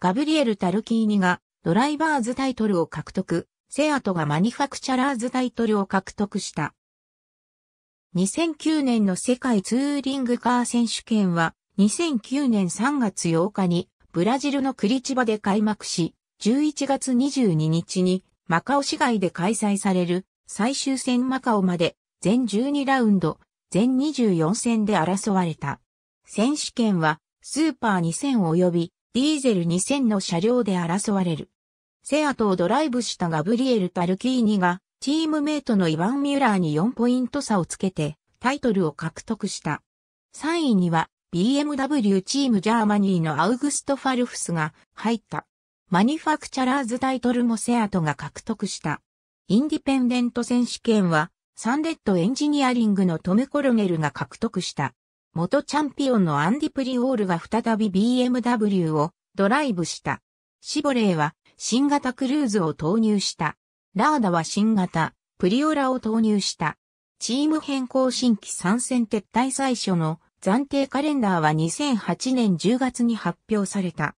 ガブリエル・タルキーニがドライバーズタイトルを獲得、セアトがマニファクチャラーズタイトルを獲得した。2009年の世界ツーリングカー選手権は2009年3月8日にブラジルのクリチバで開幕し、11月22日にマカオ市外で開催される最終戦マカオまで全12ラウンド、全24戦で争われた。選手権はスーパー2戦及びディーゼル2000の車両で争われる。セアトをドライブしたガブリエル・タルキーニが、チームメイトのイヴァン・ミュラーに4ポイント差をつけて、タイトルを獲得した。3位には、BMW チームジャーマニーのアウグスト・ファルフスが入った。マニファクチャラーズタイトルもセアトが獲得した。インディペンデント選手権は、サンデッドエンジニアリングのトム・コロネルが獲得した。元チャンピオンのアンディ・プリオールが再び BMW をドライブした。シボレーは新型クルーズを投入した。ラーダは新型プリオラを投入した。チーム変更新規参戦撤退最初の暫定カレンダーは2008年10月に発表された。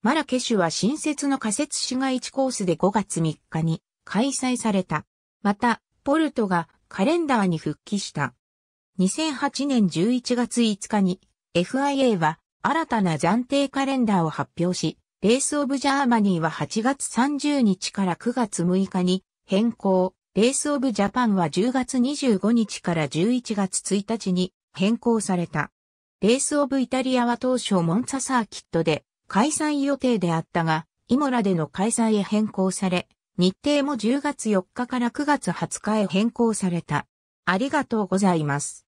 マラケシュは新設の仮設市街地コースで5月3日に開催された。また、ポルトがカレンダーに復帰した。2008年11月5日に FIA は新たな暫定カレンダーを発表し、レースオブジャーマニーは8月30日から9月6日に変更、レースオブジャパンは10月25日から11月1日に変更された。レースオブイタリアは当初モンツァサーキットで開催予定であったが、イモラでの開催へ変更され、日程も10月4日から9月20日へ変更された。ありがとうございます。